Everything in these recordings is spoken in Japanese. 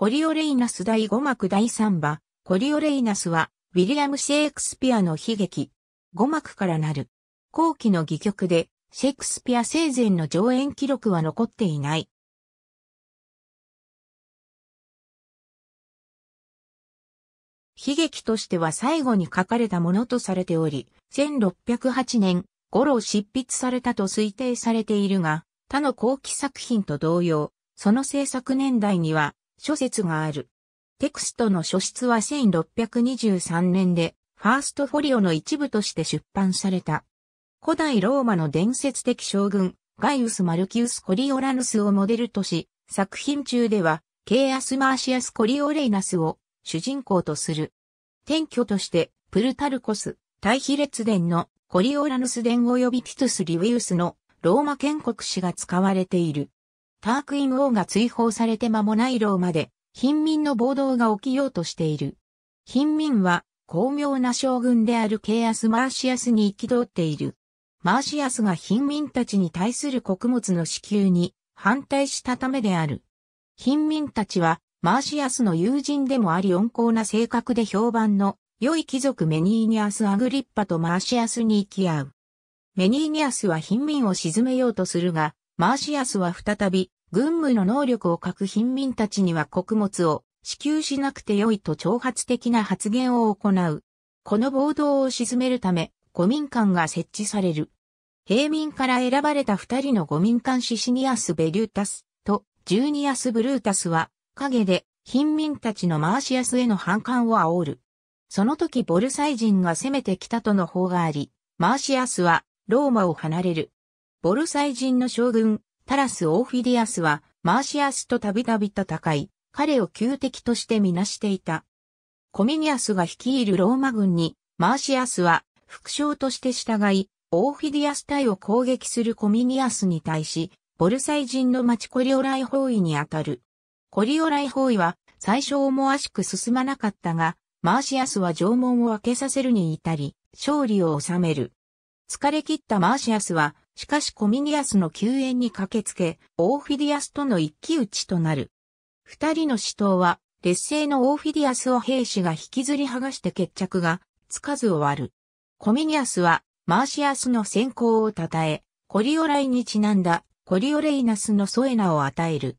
コリオレイナス第5幕第3話、コリオレイナスは、ウィリアム・シェイクスピアの悲劇、5幕からなる。後期の戯曲で、シェイクスピア生前の上演記録は残っていない。悲劇としては最後に書かれたものとされており、1608年頃を執筆されたと推定されているが、他の後期作品と同様、その制作年代には諸説がある。テクストの書室は1623年で、ファーストフォリオの一部として出版された。古代ローマの伝説的将軍、ガイウス・マルキウス・コリオラヌスをモデルとし、作品中では、ケイアス・マーシアス・コリオレイナスを主人公とする。転居として、プルタルコス、大比列伝のコリオラヌス伝及びティトゥス・リウィウスのローマ建国史が使われている。タークイン王が追放されて間もないローマで、貧民の暴動が起きようとしている。貧民は、巧妙な将軍であるケイアス・マーシアスにき通っている。マーシアスが貧民たちに対する穀物の支給に反対したためである。貧民たちは、マーシアスの友人でもあり温厚な性格で評判の良い貴族メニーニアス・アグリッパとマーシアスに行き合う。メニーニアスは貧民を沈めようとするが、マーシアスは再び、軍務の能力を欠く貧民たちには穀物を支給しなくてよいと挑発的な発言を行う。この暴動を鎮めるため、五民間が設置される。平民から選ばれた二人の五民間シシニアス・ベリュータスとジューニアス・ブルータスは、陰で貧民たちのマーシアスへの反感を煽る。その時ボルサイ人が攻めてきたとの方があり、マーシアスはローマを離れる。ボルサイ人の将軍、タラス・オーフィディアスは、マーシアスとたびたび戦い、彼を旧敵としてみなしていた。コミニアスが率いるローマ軍に、マーシアスは、副将として従い、オーフィディアス隊を攻撃するコミニアスに対し、ボルサイ人の町コリオライ包囲にあたる。コリオライ包囲は、最初思わしく進まなかったが、マーシアスは城門を開けさせるに至り、勝利を収める。疲れ切ったマーシアスは、しかしコミニアスの救援に駆けつけ、オーフィディアスとの一騎打ちとなる。二人の死闘は、劣勢のオーフィディアスを兵士が引きずり剥がして決着が、つかず終わる。コミニアスは、マーシアスの先行を称え、コリオライにちなんだ、コリオレイナスのソエナを与える。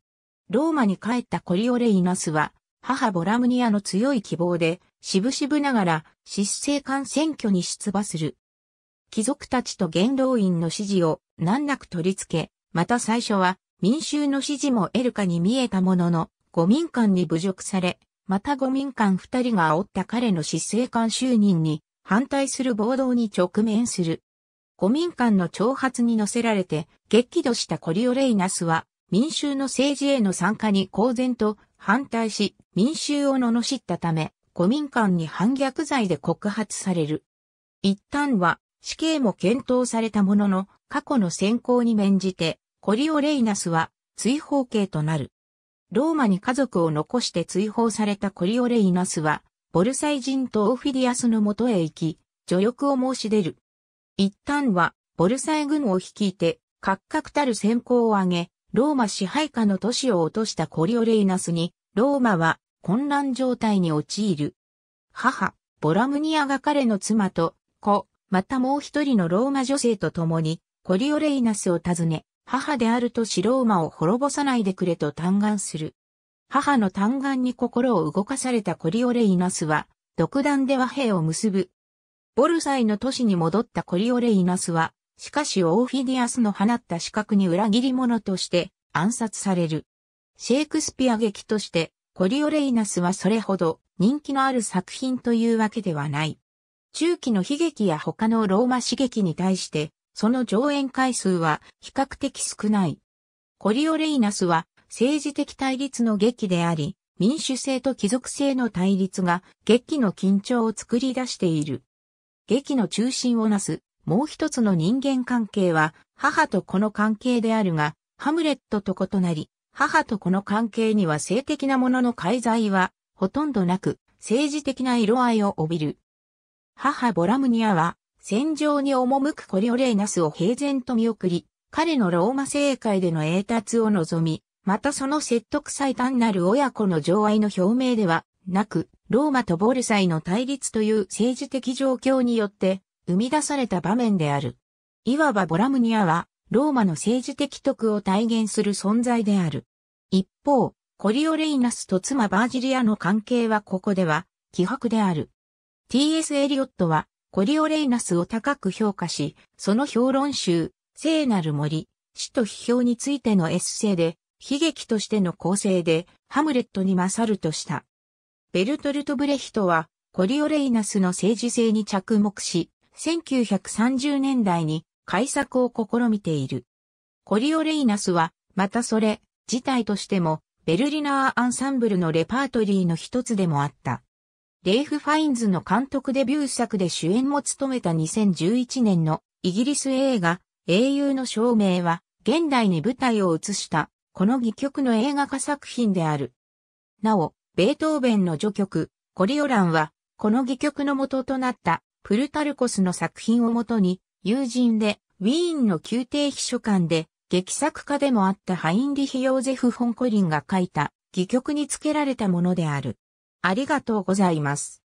ローマに帰ったコリオレイナスは、母ボラムニアの強い希望で、しぶしぶながら、失政官選挙に出馬する。貴族たちと元老院の支持を難なく取り付け、また最初は民衆の支持も得るかに見えたものの、五民間に侮辱され、また五民間二人が煽った彼の執政官就任に反対する暴動に直面する。五民間の挑発に乗せられて激怒したコリオレイナスは民衆の政治への参加に公然と反対し民衆を罵ったため、五民間に反逆罪で告発される。一旦は死刑も検討されたものの、過去の選考に免じて、コリオ・レイナスは追放刑となる。ローマに家族を残して追放されたコリオ・レイナスは、ボルサイ人とオフィディアスの元へ行き、助力を申し出る。一旦は、ボルサイ軍を率いて、格々たる選考を挙げ、ローマ支配下の都市を落としたコリオレイナスに、ローマは混乱状態に陥る。母、ボラムニアが彼の妻と、子、またもう一人のローマ女性と共に、コリオレイナスを訪ね、母であるとしローマを滅ぼさないでくれと嘆願する。母の嘆願に心を動かされたコリオレイナスは、独断で和平を結ぶ。ボルサイの都市に戻ったコリオレイナスは、しかしオーフィディアスの放った資格に裏切り者として暗殺される。シェイクスピア劇として、コリオレイナスはそれほど人気のある作品というわけではない。中期の悲劇や他のローマ刺激に対して、その上演回数は比較的少ない。コリオレイナスは政治的対立の劇であり、民主性と貴族性の対立が劇の緊張を作り出している。劇の中心をなすもう一つの人間関係は母と子の関係であるが、ハムレットと異なり、母と子の関係には性的なものの介在はほとんどなく、政治的な色合いを帯びる。母ボラムニアは、戦場に赴くコリオレイナスを平然と見送り、彼のローマ政界での栄達を望み、またその説得最単なる親子の情愛の表明ではなく、ローマとボルサイの対立という政治的状況によって生み出された場面である。いわばボラムニアは、ローマの政治的徳を体現する存在である。一方、コリオレイナスと妻バージリアの関係はここでは、希薄である。T.S. エリオットは、コリオレイナスを高く評価し、その評論集、聖なる森、死と批評についてのエッセイで、悲劇としての構成で、ハムレットに勝るとした。ベルトルト・ブレヒトは、コリオレイナスの政治性に着目し、1930年代に改作を試みている。コリオレイナスは、またそれ、自体としても、ベルリナーアンサンブルのレパートリーの一つでもあった。レイフ・ファインズの監督デビュー作で主演も務めた2011年のイギリス映画英雄の証明は現代に舞台を移したこの戯曲の映画化作品である。なお、ベートーベンの序曲コリオランはこの戯曲の元となったプルタルコスの作品をもとに友人でウィーンの宮廷秘書官で劇作家でもあったハインリヒ・ヨーゼフ・フォンコリンが書いた戯曲に付けられたものである。ありがとうございます。